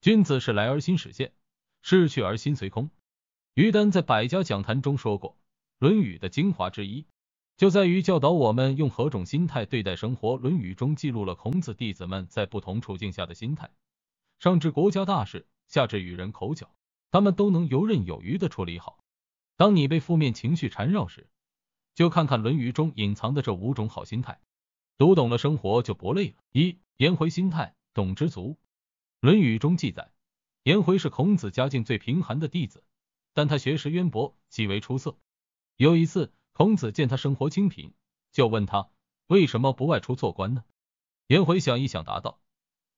君子是来而心始见，是去而心随空。于丹在百家讲坛中说过，《论语》的精华之一就在于教导我们用何种心态对待生活。《论语》中记录了孔子弟子们在不同处境下的心态，上至国家大事，下至与人口角，他们都能游刃有余的处理好。当你被负面情绪缠绕时，就看看《论语》中隐藏的这五种好心态，读懂了，生活就不累了。一，颜回心态懂知足。《论语》中记载，颜回是孔子家境最贫寒的弟子，但他学识渊博，极为出色。有一次，孔子见他生活清贫，就问他为什么不外出做官呢？颜回想一想，答道：“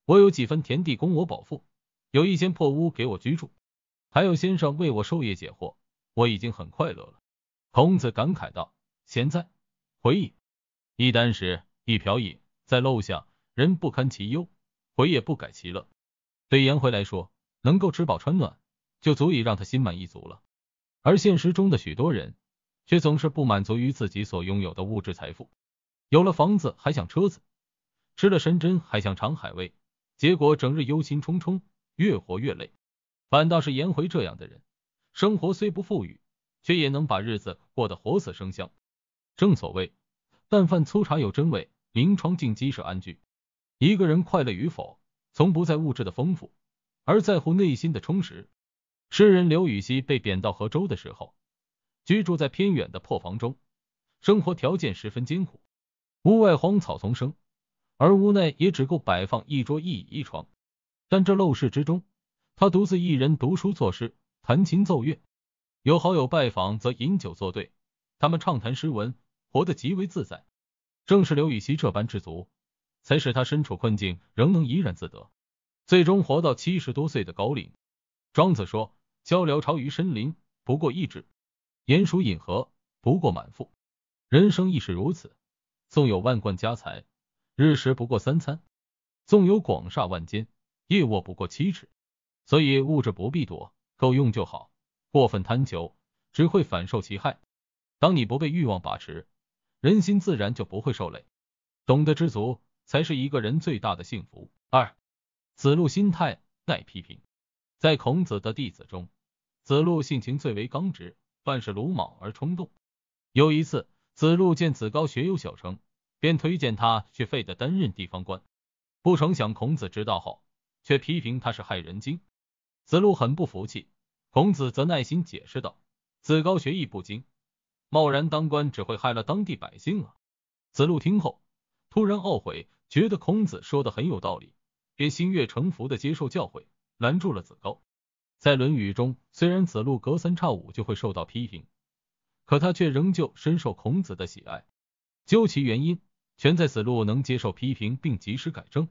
我有几分田地供我饱腹，有一间破屋给我居住，还有先生为我授业解惑，我已经很快乐了。”孔子感慨道：“贤哉，回矣！一箪食，一瓢饮，在陋巷，人不堪其忧，回也不改其乐。”对颜回来说，能够吃饱穿暖就足以让他心满意足了。而现实中的许多人，却总是不满足于自己所拥有的物质财富，有了房子还想车子，吃了山珍还想尝海味，结果整日忧心忡忡，越活越累。反倒是颜回这样的人，生活虽不富裕，却也能把日子过得活色生香。正所谓“但饭粗茶有真味，临窗静鸡是安居”。一个人快乐与否。从不在物质的丰富，而在乎内心的充实。诗人刘禹锡被贬到河州的时候，居住在偏远的破房中，生活条件十分艰苦，屋外荒草丛生，而屋内也只够摆放一桌一椅一床。但这陋室之中，他独自一人读书作诗，弹琴奏乐；有好友拜访，则饮酒作对，他们畅谈诗文，活得极为自在。正是刘禹锡这般知足。才使他身处困境仍能怡然自得，最终活到七十多岁的高龄。庄子说：“交鹩巢于深林，不过一指；鼹鼠饮河，不过满腹。人生亦是如此，纵有万贯家财，日食不过三餐；纵有广厦万间，夜卧不过七尺。所以物质不必多，够用就好。过分贪求，只会反受其害。当你不被欲望把持，人心自然就不会受累，懂得知足。”才是一个人最大的幸福。二，子路心态耐批评。在孔子的弟子中，子路性情最为刚直，办事鲁莽而冲动。有一次，子路见子高学有小成，便推荐他去费的担任地方官。不成想，孔子知道后，却批评他是害人精。子路很不服气，孔子则耐心解释道：“子高学艺不精，贸然当官，只会害了当地百姓啊。”子路听后，突然懊悔，觉得孔子说的很有道理，便心悦诚服的接受教诲，拦住了子高。在《论语》中，虽然子路隔三差五就会受到批评，可他却仍旧深受孔子的喜爱。究其原因，全在子路能接受批评并及时改正。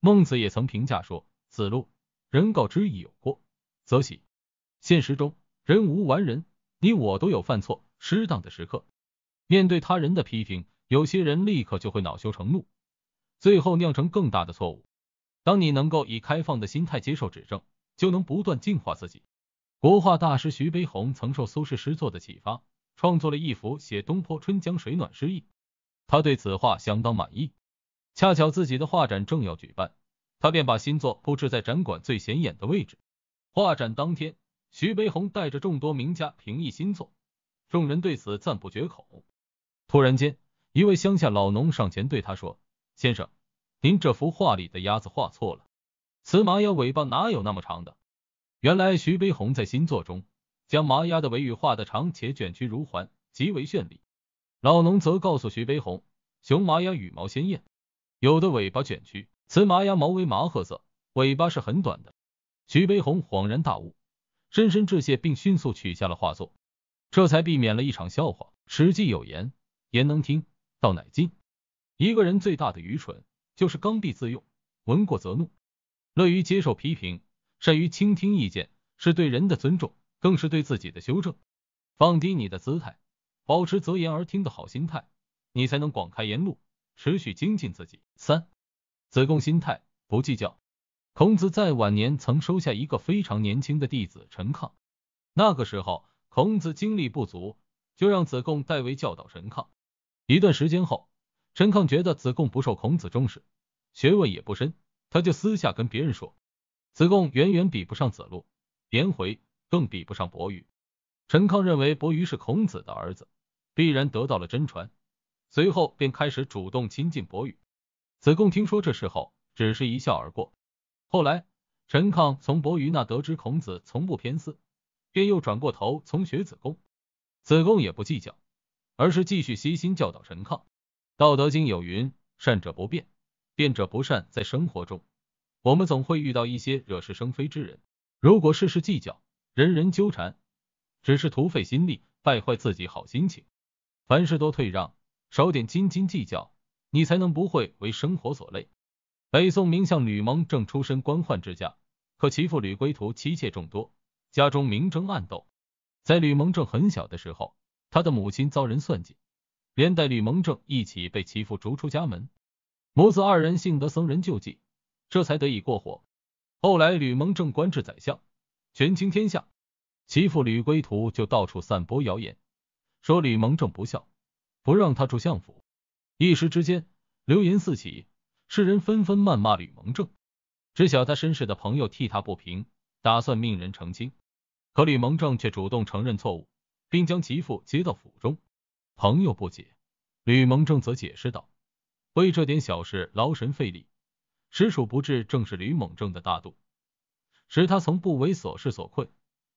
孟子也曾评价说：“子路人告之以有过，则喜。”现实中，人无完人，你我都有犯错、失当的时刻，面对他人的批评。有些人立刻就会恼羞成怒，最后酿成更大的错误。当你能够以开放的心态接受指正，就能不断净化自己。国画大师徐悲鸿曾受苏轼诗作的启发，创作了一幅写东坡春江水暖诗意。他对此画相当满意，恰巧自己的画展正要举办，他便把新作布置在展馆最显眼的位置。画展当天，徐悲鸿带着众多名家评议新作，众人对此赞不绝口。突然间。一位乡下老农上前对他说：“先生，您这幅画里的鸭子画错了，雌麻鸭尾巴哪有那么长的？”原来徐悲鸿在新作中将麻鸭的尾羽画得长且卷曲如环，极为绚丽。老农则告诉徐悲鸿，雄麻鸭羽毛鲜艳，有的尾巴卷曲，雌麻鸭毛为麻褐色，尾巴是很短的。徐悲鸿恍然大悟，深深致谢，并迅速取下了画作，这才避免了一场笑话。史记有言，言能听。到乃尽。一个人最大的愚蠢就是刚愎自用，闻过则怒。乐于接受批评，善于倾听意见，是对人的尊重，更是对自己的修正。放低你的姿态，保持择言而听的好心态，你才能广开言路，持续精进自己。三，子贡心态不计较。孔子在晚年曾收下一个非常年轻的弟子陈亢，那个时候孔子精力不足，就让子贡代为教导陈亢。一段时间后，陈亢觉得子贡不受孔子重视，学问也不深，他就私下跟别人说，子贡远远比不上子路、颜回，更比不上伯鱼。陈亢认为伯鱼是孔子的儿子，必然得到了真传。随后便开始主动亲近伯鱼。子贡听说这事后，只是一笑而过。后来，陈亢从伯鱼那得知孔子从不偏私，便又转过头从学子贡。子贡也不计较。而是继续悉心教导陈亢。道德经有云：“善者不变，变者不善。”在生活中，我们总会遇到一些惹是生非之人。如果事事计较，人人纠缠，只是徒费心力，败坏自己好心情。凡事多退让，少点斤斤计较，你才能不会为生活所累。北宋名相吕蒙正出身官宦之家，可其父吕归图妻妾众多，家中明争暗斗。在吕蒙正很小的时候，他的母亲遭人算计，连带吕蒙正一起被其父逐出家门。母子二人幸得僧人救济，这才得以过活。后来吕蒙正官至宰相，权倾天下，其父吕归途就到处散播谣言，说吕蒙正不孝，不让他住相府。一时之间，流言四起，世人纷纷谩骂吕蒙正。知晓他身世的朋友替他不平，打算命人澄清，可吕蒙正却主动承认错误。并将其父接到府中。朋友不解，吕蒙正则解释道：“为这点小事劳神费力，实属不智。正是吕蒙正的大度，使他从不为琐事所困，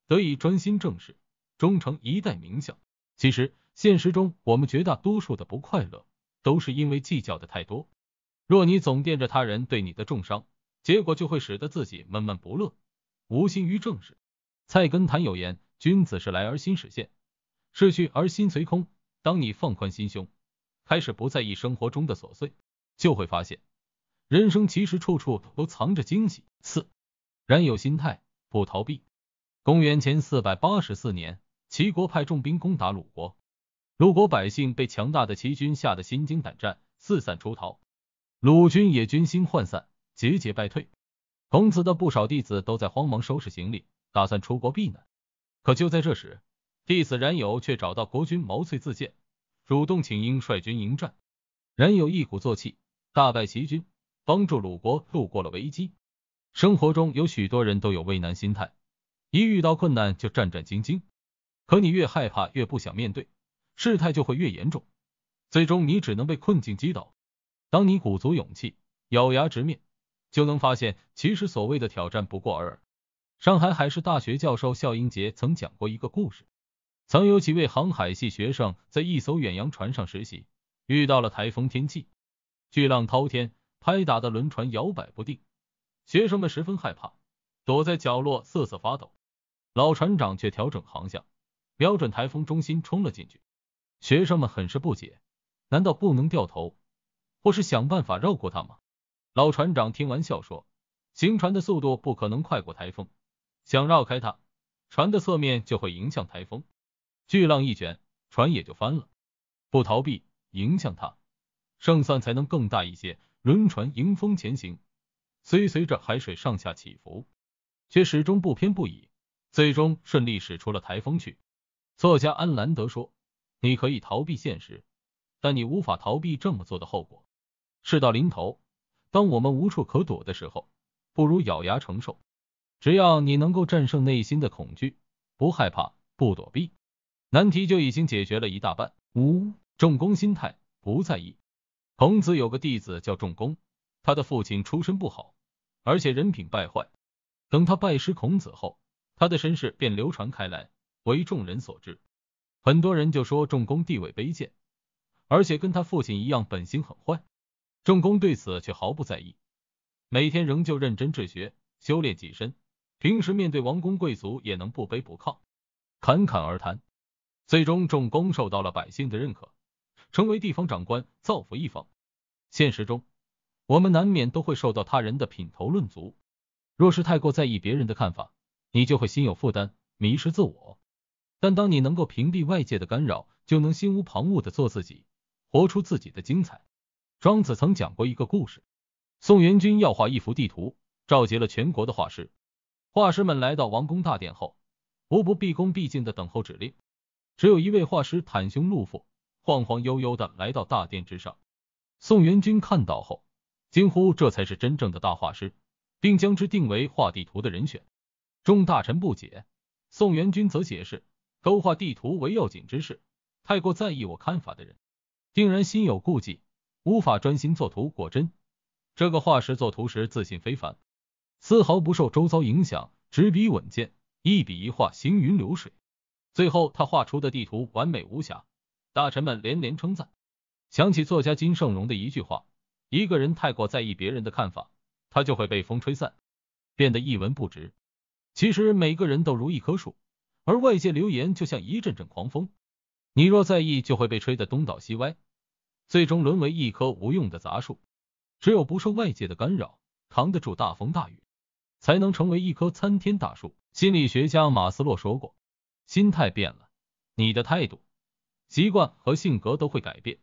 得以专心正事，终成一代名相。”其实，现实中我们绝大多数的不快乐，都是因为计较的太多。若你总惦着他人对你的重伤，结果就会使得自己闷闷不乐，无心于政事。菜根谭有言：“君子是来而心始现。”逝去而心随空。当你放宽心胸，开始不在意生活中的琐碎，就会发现，人生其实处处都藏着惊喜。四，然有心态不逃避。公元前四百八十四年，齐国派重兵攻打鲁国，鲁国百姓被强大的齐军吓得心惊胆战，四散出逃，鲁军也军心涣散，节节败退。孔子的不少弟子都在慌忙收拾行李，打算出国避难。可就在这时，弟子冉有却找到国君毛遂自荐，主动请缨率军迎战。冉有一鼓作气，大败齐军，帮助鲁国度过了危机。生活中有许多人都有畏难心态，一遇到困难就战战兢兢。可你越害怕，越不想面对，事态就会越严重，最终你只能被困境击倒。当你鼓足勇气，咬牙直面，就能发现，其实所谓的挑战不过尔尔。上海海事大学教授肖英杰曾讲过一个故事。曾有几位航海系学生在一艘远洋船上实习，遇到了台风天气，巨浪滔天，拍打的轮船摇摆不定，学生们十分害怕，躲在角落瑟瑟发抖。老船长却调整航向，瞄准台风中心冲了进去。学生们很是不解，难道不能掉头，或是想办法绕过它吗？老船长听完笑说，行船的速度不可能快过台风，想绕开它，船的侧面就会迎向台风。巨浪一卷，船也就翻了。不逃避，迎向它，胜算才能更大一些。轮船迎风前行，虽随着海水上下起伏，却始终不偏不倚，最终顺利驶出了台风区。作家安兰德说：“你可以逃避现实，但你无法逃避这么做的后果。事到临头，当我们无处可躲的时候，不如咬牙承受。只要你能够战胜内心的恐惧，不害怕，不躲避。”难题就已经解决了一大半。五，重工心态不在意。孔子有个弟子叫仲弓，他的父亲出身不好，而且人品败坏。等他拜师孔子后，他的身世便流传开来，为众人所知。很多人就说仲弓地位卑贱，而且跟他父亲一样，本心很坏。仲弓对此却毫不在意，每天仍旧认真治学，修炼己身。平时面对王公贵族，也能不卑不亢，侃侃而谈。最终，重工受到了百姓的认可，成为地方长官，造福一方。现实中，我们难免都会受到他人的品头论足，若是太过在意别人的看法，你就会心有负担，迷失自我。但当你能够屏蔽外界的干扰，就能心无旁骛的做自己，活出自己的精彩。庄子曾讲过一个故事：宋元君要画一幅地图，召集了全国的画师。画师们来到王宫大殿后，无不毕恭毕敬的等候指令。只有一位画师袒胸露腹，晃晃悠悠的来到大殿之上。宋元君看到后惊呼：“这才是真正的大画师，并将之定为画地图的人选。”众大臣不解，宋元君则解释：“勾画地图为要紧之事，太过在意我看法的人，定然心有顾忌，无法专心作图。果真，这个画师作图时自信非凡，丝毫不受周遭影响，执笔稳健，一笔一画行云流水。”最后，他画出的地图完美无瑕，大臣们连连称赞。想起作家金圣荣的一句话：“一个人太过在意别人的看法，他就会被风吹散，变得一文不值。”其实，每个人都如一棵树，而外界流言就像一阵阵狂风，你若在意，就会被吹得东倒西歪，最终沦为一棵无用的杂树。只有不受外界的干扰，扛得住大风大雨，才能成为一棵参天大树。心理学家马斯洛说过。心态变了，你的态度、习惯和性格都会改变，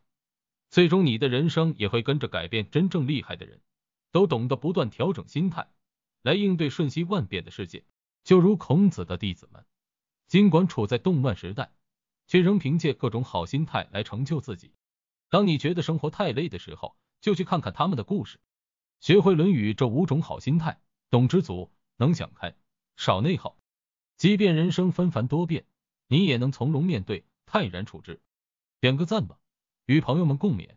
最终你的人生也会跟着改变。真正厉害的人都懂得不断调整心态，来应对瞬息万变的世界。就如孔子的弟子们，尽管处在动乱时代，却仍凭借各种好心态来成就自己。当你觉得生活太累的时候，就去看看他们的故事，学会《论语》这五种好心态，懂知足，能想开，少内耗。即便人生纷繁多变，你也能从容面对，泰然处之。点个赞吧，与朋友们共勉。